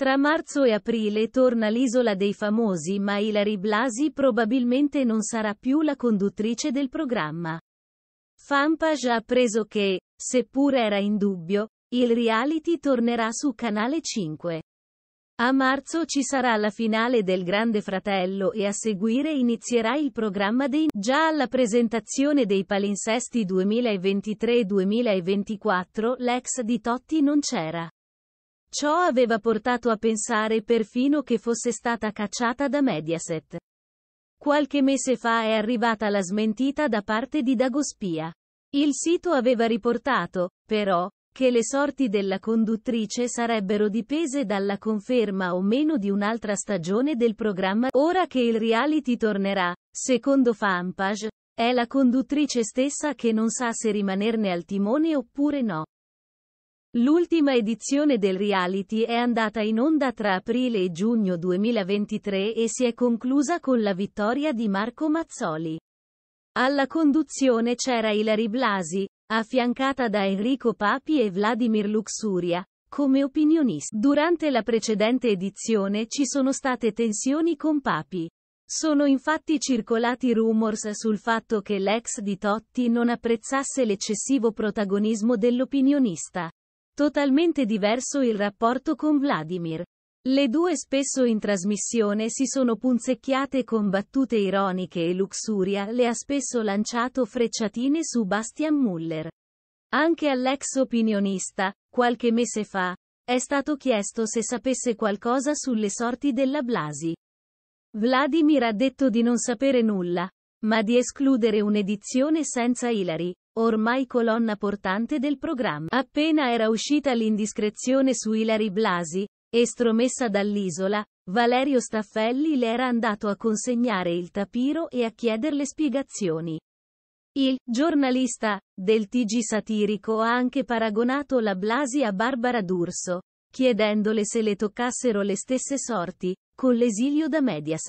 Tra marzo e aprile torna l'isola dei famosi ma Ilari Blasi probabilmente non sarà più la conduttrice del programma. Fanpage ha appreso che, seppur era in dubbio, il reality tornerà su Canale 5. A marzo ci sarà la finale del Grande Fratello e a seguire inizierà il programma dei Già alla presentazione dei palinsesti 2023-2024 l'ex di Totti non c'era. Ciò aveva portato a pensare perfino che fosse stata cacciata da Mediaset. Qualche mese fa è arrivata la smentita da parte di Dagospia. Il sito aveva riportato, però, che le sorti della conduttrice sarebbero dipese dalla conferma o meno di un'altra stagione del programma. Ora che il reality tornerà, secondo Fanpage, è la conduttrice stessa che non sa se rimanerne al timone oppure no. L'ultima edizione del reality è andata in onda tra aprile e giugno 2023 e si è conclusa con la vittoria di Marco Mazzoli. Alla conduzione c'era Ilari Blasi, affiancata da Enrico Papi e Vladimir Luxuria, come opinionista. Durante la precedente edizione ci sono state tensioni con Papi. Sono infatti circolati rumors sul fatto che l'ex di Totti non apprezzasse l'eccessivo protagonismo dell'opinionista. Totalmente diverso il rapporto con Vladimir. Le due spesso in trasmissione si sono punzecchiate con battute ironiche e Luxuria le ha spesso lanciato frecciatine su Bastian Muller. Anche all'ex opinionista, qualche mese fa, è stato chiesto se sapesse qualcosa sulle sorti della Blasi. Vladimir ha detto di non sapere nulla, ma di escludere un'edizione senza Hilary, ormai colonna portante del programma. Appena era uscita l'indiscrezione su Hilary Blasi, estromessa dall'isola, Valerio Staffelli le era andato a consegnare il tapiro e a chiederle spiegazioni. Il giornalista del TG satirico ha anche paragonato la Blasi a Barbara D'Urso, chiedendole se le toccassero le stesse sorti, con l'esilio da Medias.